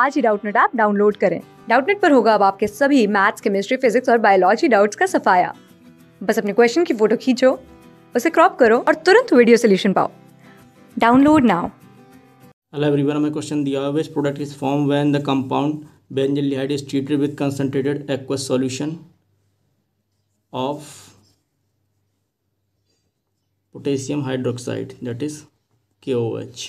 आज ही Doubtnut app download करें डाउटनेट पर होगा अब आपके सभी मैथ्स केमिस्ट्री फिजिक्स और बायोलॉजी डाउट्स का सफाया बस अपने क्वेश्चन की फोटो खींचो उसे क्रॉप करो और तुरंत वीडियो सोल्यूशन पाओ डाउनलोड नाउ हेलो एवरीवन हमें क्वेश्चन दिया हुआ है this product is form when the compound benzaldehyde is treated with concentrated aqueous solution of potassium hydroxide that is KOH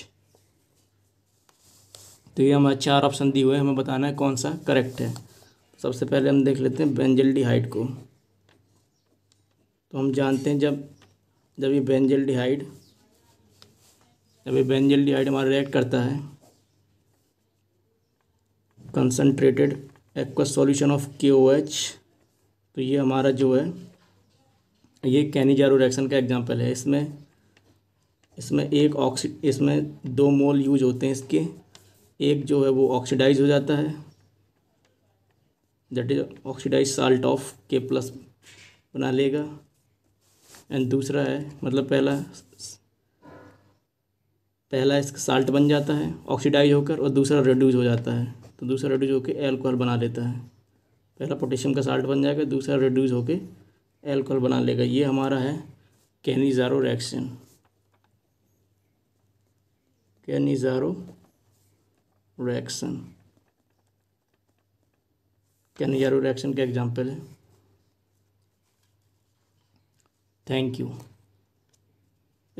तो ये हमारे चार ऑप्शन दिए हुए हैं हमें बताना है कौन सा करेक्ट है सबसे पहले हम देख लेते हैं बेंजल को तो हम जानते हैं जब जब ये बेंजल डिहाइड जब ये बेंजल डिहाइड हमारा रिएक्ट करता है कंसनट्रेटेड एक्वा सॉल्यूशन ऑफ के ओ एच तो ये हमारा जो है ये कैनिजारो रिएक्शन का एग्जांपल है इसमें इसमें एक ऑक्सी इसमें दो मोल यूज होते हैं इसके एक जो है वो ऑक्सीडाइज हो जाता है that is oxidise salt of K plus बना लेगा एंड दूसरा है मतलब पहला पहला इसका साल्ट बन जाता है ऑक्सीडाइज होकर और दूसरा रेड्यूज हो जाता है तो दूसरा रेड्यूज होकर एल्कोहल बना लेता है पहला पोटेशियम का साल्ट बन जाएगा दूसरा रेड्यूज होकर एल्कोहल बना लेगा ये हमारा है कैनिजारो रिएक्शन कैनिजारो reaction यारू रिएक्शन का एग्जाम्पल है थैंक यू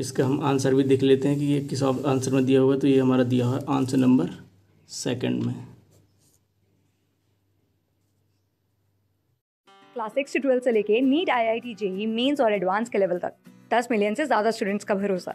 इसका हम आंसर भी देख लेते हैं कि ये किस आंसर में दिया हुआ है तो ये हमारा दिया हुआ है आंसर नंबर सेकंड में क्लास सिक्स से ट्वेल्थ से लेके NEET I I T JEE mains और एडवांस के लेवल तक दस मिलियन से ज़्यादा स्टूडेंट्स का भरोसा